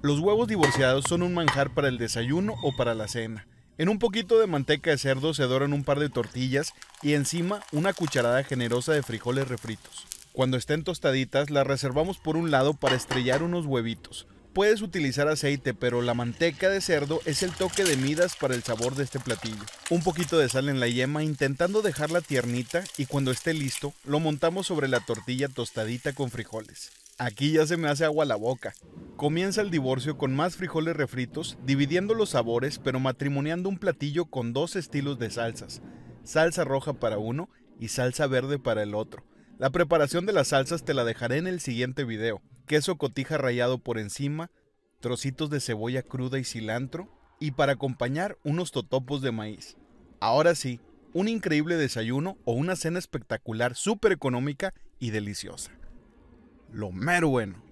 Los huevos divorciados son un manjar para el desayuno o para la cena. En un poquito de manteca de cerdo se doran un par de tortillas y encima una cucharada generosa de frijoles refritos. Cuando estén tostaditas las reservamos por un lado para estrellar unos huevitos. Puedes utilizar aceite, pero la manteca de cerdo es el toque de midas para el sabor de este platillo. Un poquito de sal en la yema intentando dejarla tiernita y cuando esté listo lo montamos sobre la tortilla tostadita con frijoles. Aquí ya se me hace agua la boca. Comienza el divorcio con más frijoles refritos, dividiendo los sabores, pero matrimoniando un platillo con dos estilos de salsas, salsa roja para uno y salsa verde para el otro. La preparación de las salsas te la dejaré en el siguiente video. Queso cotija rallado por encima, trocitos de cebolla cruda y cilantro, y para acompañar unos totopos de maíz. Ahora sí, un increíble desayuno o una cena espectacular, súper económica y deliciosa. Lo mero bueno.